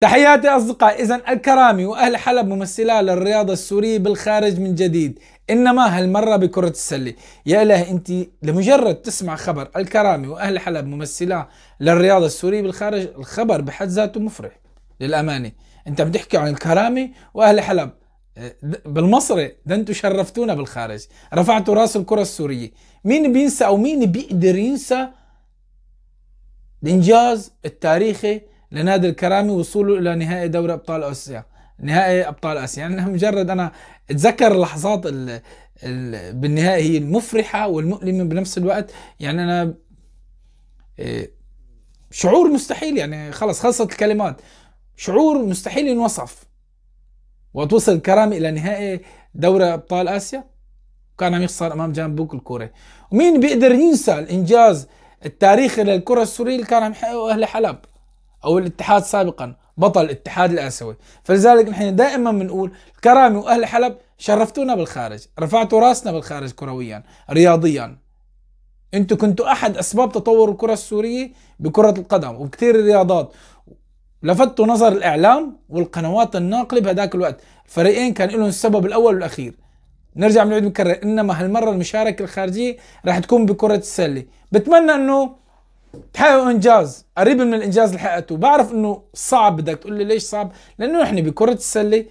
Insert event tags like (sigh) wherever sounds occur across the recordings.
تحياتي أصدقاء إذا الكرامي وأهل حلب ممثلا للرياضة السورية بالخارج من جديد إنما هالمرة بكرة السلة يا إله أنت لمجرد تسمع خبر الكرامي وأهل حلب ممثلا للرياضة السورية بالخارج الخبر بحد ذاته مفرح للأمانة أنت عم تحكي عن الكرامي وأهل حلب بالمصري ده انتم شرفتونا بالخارج رفعتوا راس الكرة السورية مين بينسى أو مين بيقدر ينسى الإنجاز التاريخي لنادي الكرامي وصوله الى نهائي دوري ابطال اسيا نهائي ابطال اسيا يعني مجرد انا اتذكر اللحظات ال... ال... بالنهائي هي المفرحه والمؤلمه بنفس الوقت يعني انا إيه، شعور مستحيل يعني خلص خلصت الكلمات شعور مستحيل ينوصف وتوصل الكرامي الى نهائي دوري ابطال اسيا وكان عم يخسر امام بوك الكوري ومين بيقدر ينسى الانجاز التاريخي للكره السوريه اللي كان عم يحققه اهل حلب او الاتحاد سابقا بطل الاتحاد الاسيوي فلذلك نحن دائما بنقول الكرامي واهل حلب شرفتونا بالخارج رفعتوا راسنا بالخارج كرويا رياضيا انتوا كنتوا احد اسباب تطور الكره السوريه بكره القدم وبكثير الرياضات لفتوا نظر الاعلام والقنوات الناقله بهداك الوقت الفريقين كان لهم السبب الاول والاخير نرجع بنعيد بنكرر انما هالمره المشاركه الخارجيه راح تكون بكره السله بتمنى انه تحققوا انجاز قريب من الانجاز اللي حققته بعرف انه صعب بدك تقول لي ليش صعب لانه نحن بكره السله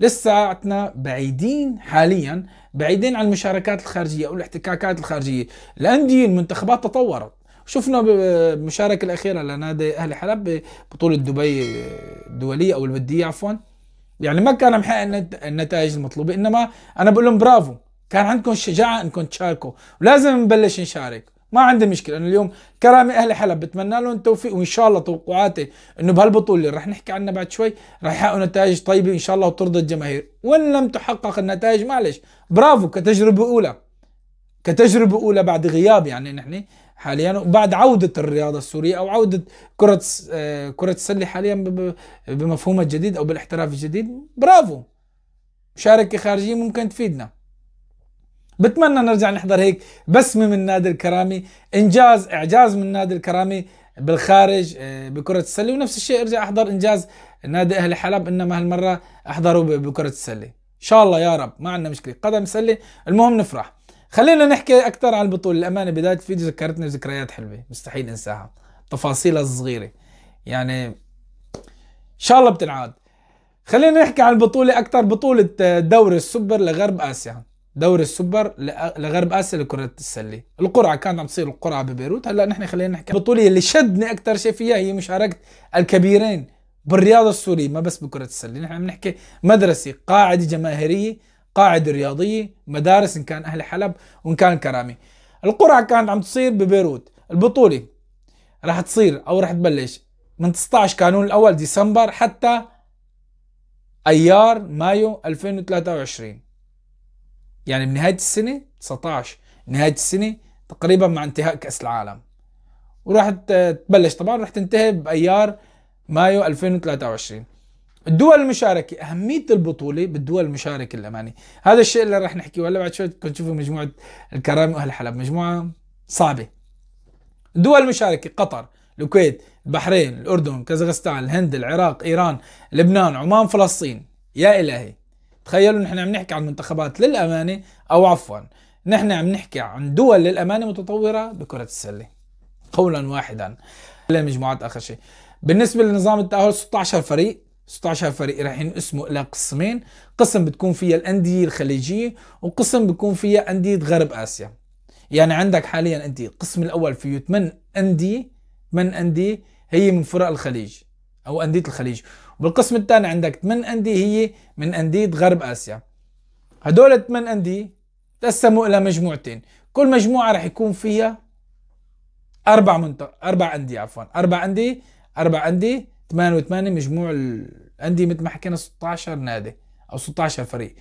لساتنا بعيدين حاليا بعيدين عن المشاركات الخارجيه او الاحتكاكات الخارجيه الانديه المنتخبات تطورت شفنا بالمشاركه الاخيره لنادي اهلي حلب ببطوله دبي الدوليه او الوديه عفوا يعني ما كان محقق النتائج المطلوبه انما انا بقول لهم برافو كان عندكم الشجاعه انكم تشاركوا ولازم نبلش نشارك ما عندي مشكله انا اليوم كرامي اهل حلب بتمنى لهم التوفيق وان شاء الله توقعاتي انه بهالبطوله اللي رح نحكي عنها بعد شوي رح يحققوا نتائج طيبه ان شاء الله وترضي الجماهير وان لم تحقق النتائج معلش برافو كتجربه اولى كتجربه اولى بعد غياب يعني نحن حاليا وبعد عودة الرياضة السورية أو عودة كرة آه، كرة السلة حاليا بمفهومها الجديد أو بالاحتراف الجديد برافو مشاركة خارجية ممكن تفيدنا بتمنى نرجع نحضر هيك بسمه من نادي الكرامي انجاز اعجاز من نادي الكرامي بالخارج آه، بكره السله ونفس الشيء ارجع احضر انجاز نادي اهلي حلب انما هالمره احضره بكره السله ان شاء الله يا رب ما عندنا مشكله قدم سله المهم نفرح خلينا نحكي اكثر عن البطوله الامانه بدايه الفيديو ذكرتني بذكريات حلوه مستحيل انساها تفاصيلها الصغيره يعني ان شاء الله بتنعاد خلينا نحكي عن البطوله اكثر بطوله آه، دوري السوبر لغرب اسيا دوري السوبر لغرب اسيا لكره السله القرعه كانت عم تصير القرعه ببيروت هلا نحن خلينا نحكي البطوله اللي شدني اكثر شيء فيها هي مشاركه الكبيرين بالرياضه السوريه ما بس بكره السله نحن عم نحكي مدرسه قاعده جماهيريه قاعده رياضيه مدارس ان كان اهل حلب وان كان كرامي القرعه كانت عم تصير ببيروت البطوله راح تصير او راح تبلش من 19 كانون الاول ديسمبر حتى ايار مايو 2023 يعني بنهايه السنه 19 نهايه السنه تقريبا مع انتهاء كاس العالم وراح تبلش طبعا راح تنتهي بايار مايو 2023 الدول المشاركة أهمية البطولة بالدول المشاركة الأماني هذا الشيء اللي راح نحكيه هلا بعد شوي كنت تشوفوا مجموعة الكرامة وأهل حلب مجموعة صعبة الدول المشاركة قطر الكويت البحرين الأردن كازاخستان الهند العراق إيران لبنان عمان فلسطين يا إلهي تخيلوا نحن عم نحكي عن منتخبات للامانه او عفوا نحن عم نحكي عن دول للامانه متطوره بكره السله قولا واحدا لمجموعات اخر شيء بالنسبه لنظام التاهل 16 فريق 16 فريق راح ينقسموا الى قسمين قسم بتكون فيها الانديه الخليجيه وقسم بتكون فيها انديه غرب اسيا يعني عندك حاليا انت القسم الاول فيه 8 انديه 8 انديه هي من فرق الخليج او انديه الخليج بالقسم الثاني عندك 8 أندية هي من أندية غرب آسيا هدول الثمان أندية تقسموا إلى مجموعتين كل مجموعة رح يكون فيها أربع منت... أربع أندية عفوا أربع أندية أربع أندية 8 و8 مجموع الأندية مثل ما حكينا 16 نادي أو 16 فريق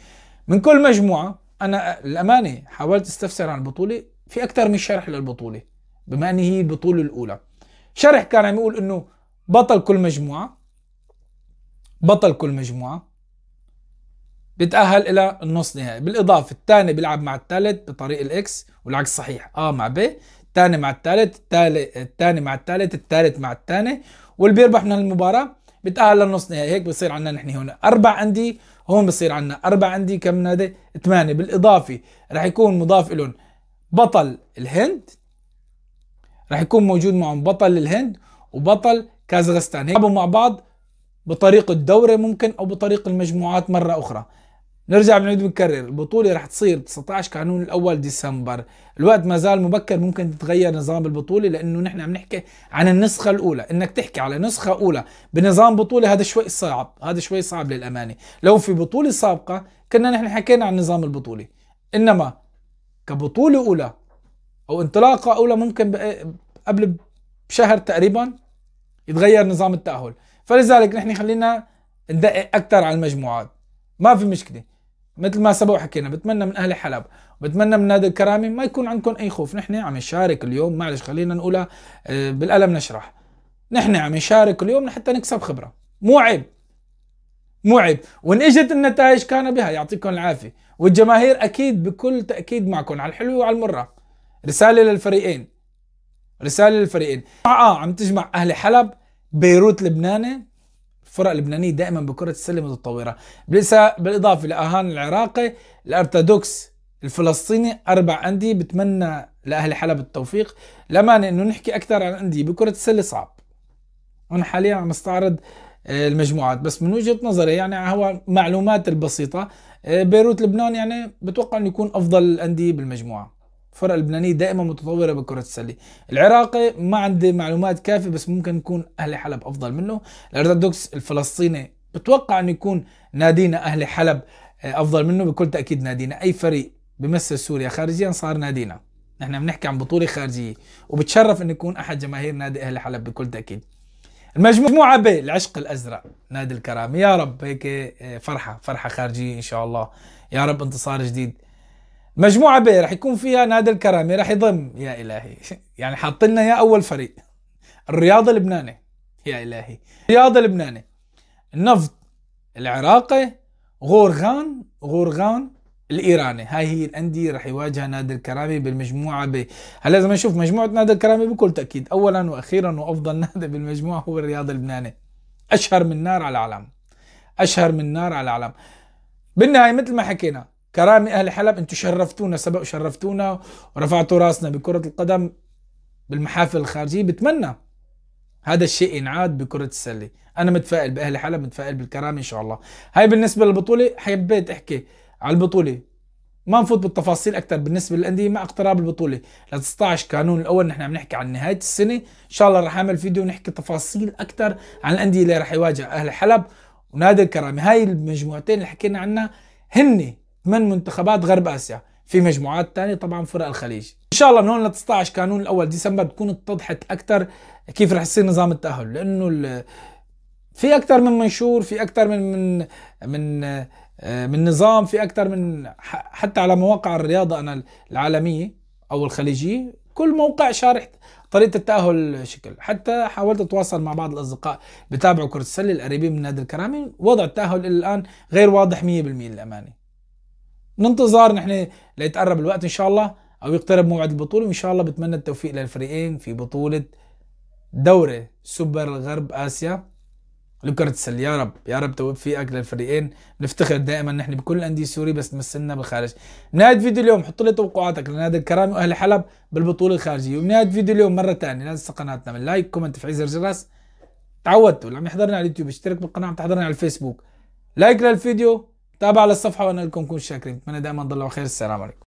من كل مجموعة أنا الأمانة حاولت استفسر عن البطولة في أكثر من شرح للبطولة بما أن هي البطولة الأولى شرح كان عم يقول أنه بطل كل مجموعة بطل كل مجموعة بتأهل إلى النص نهائي بالإضافة الثاني بيلعب مع الثالث بطريق الإكس والعكس صحيح آ آه مع ب الثاني مع الثالث الثاني مع الثالث الثالث مع الثاني واللي بيربح من المباراة بتأهل للنص نهائي هيك بصير عندنا نحن هنا أربع عندي هون بصير عندنا أربع عندي كم نادي؟ ثمانية بالإضافة رح يكون مضاف لهم بطل الهند رح يكون موجود معهم بطل الهند وبطل كازاخستان هيك مع بعض بطريق الدوري ممكن او بطريق المجموعات مره اخرى نرجع بنعيد ونكرر البطولة رح تصير 19 كانون الأول ديسمبر الوقت ما زال مبكر ممكن تتغير نظام البطولة لأنه نحن عم نحكي عن النسخة الأولى إنك تحكي على نسخة أولى بنظام بطولة هذا شوي صعب هذا شوي صعب للأمانة لو في بطولة سابقة كنا نحن حكينا عن نظام البطولة إنما كبطولة أولى أو انطلاقة أولى ممكن قبل بشهر تقريبا يتغير نظام التأهل فلذلك نحن خلينا ندقق اكثر على المجموعات ما في مشكله مثل ما سبق وحكينا بتمنى من اهل حلب بتمنى من نادي الكرامي ما يكون عندكم اي خوف نحن عم نشارك اليوم معلش خلينا نقولها آه، بالقلم نشرح نحن عم نشارك اليوم لحتى نكسب خبره مو عيب مو عيب وان اجت النتائج كان بها يعطيكم العافيه والجماهير اكيد بكل تاكيد معكم على الحلوه وعلى المره رساله للفريقين رساله للفريقين اه, آه، عم تجمع اهل حلب بيروت لبناني الفرق اللبنانيه دائما بكره السله متطوره بالاضافه لاهان العراقي الارثوذكس الفلسطيني اربع انديه بتمنى لاهل حلب التوفيق لما انه نحكي اكثر عن انديه بكره السله صعب انا حاليا عم استعرض آه، المجموعات بس من وجهه نظري يعني هو معلومات البسيطه آه، بيروت لبنان يعني بتوقع انه يكون افضل الانديه بالمجموعه الفرق اللبنانيه دائما متطوره بكره السله العراقي ما عندي معلومات كافيه بس ممكن يكون اهلي حلب افضل منه الارثوذكس الفلسطيني بتوقع انه يكون نادينا اهلي حلب آه، افضل منه بكل تاكيد نادينا اي فريق بمثل سوريا خارجيا صار نادينا نحن بنحكي عن بطوله خارجيه وبتشرف ان يكون احد جماهير نادي اهلي حلب بكل تاكيد المجموعة ب العشق الأزرق نادي الكرامة يا رب هيك آه، فرحة فرحة خارجية إن شاء الله يا رب انتصار جديد مجموعه ب راح يكون فيها نادي الكرامي راح يضم يا الهي (laughs) يعني حاطلنا يا اول فريق الرياضة اللبناني يا الهي الرياضة اللبناني النفط العراقي غورغان غورغان الايراني هاي هي الانديه راح يواجهها نادي الكرامي بالمجموعه ب هلا لازم نشوف مجموعه نادي الكرامي بكل تاكيد اولا واخيرا وافضل (laughs) نادي بالمجموعه هو الرياضة اللبناني اشهر من نار على علم اشهر من نار على علم بالنهايه مثل ما حكينا كرامة أهل حلب أنتم شرفتونا سبق شرفتونا ورفعتوا راسنا بكرة القدم بالمحافل الخارجية بتمنى هذا الشيء ينعاد بكرة السلة أنا متفائل بأهل حلب متفائل بالكرامة إن شاء الله هاي بالنسبة للبطولة حبيت أحكي على البطولة ما نفوت بالتفاصيل اكثر بالنسبه للانديه مع اقتراب البطوله ل 19 كانون الاول نحن عم نحكي عن نهايه السنه ان شاء الله رح اعمل فيديو نحكي تفاصيل اكثر عن الانديه اللي رح يواجه اهل حلب ونادي الكرامه هاي المجموعتين اللي حكينا عنها هن من منتخبات غرب اسيا في مجموعات تانية طبعا فرق الخليج ان شاء الله من هون ل 19 كانون الاول ديسمبر تكون اتضحت اكثر كيف رح يصير نظام التاهل لانه في اكثر من منشور في اكثر من من من آه، من نظام في اكثر من حتى على مواقع الرياضه انا العالميه او الخليجيه كل موقع شارح طريقه التاهل شكل حتى حاولت اتواصل مع بعض الاصدقاء بتابعوا كره السله القريبين من نادي الكرامي وضع التاهل الى الان غير واضح 100% للامانه ننتظر نحن ليتقرب الوقت ان شاء الله او يقترب موعد البطوله وان شاء الله بتمنى التوفيق للفريقين في بطوله دوري سوبر الغرب اسيا لكرة السلة يا رب يا رب توفيقك للفريقين نفتخر دائما نحن بكل الاندية السورية بس تمثلنا بالخارج نهاية فيديو اليوم حط لي توقعاتك لنادي الكرامي واهل حلب بالبطوله الخارجيه ونهاية فيديو اليوم مره ثانيه لا تنسى قناتنا من لايك كومنت تفعيل زر الجرس تعودتوا اللي عم يحضرنا على اليوتيوب اشترك بالقناه عم تحضرنا على الفيسبوك لايك للفيديو تابع على الصفحه وانا لكم كون شاكرين اتمنى دائما تضلوا خير السلام عليكم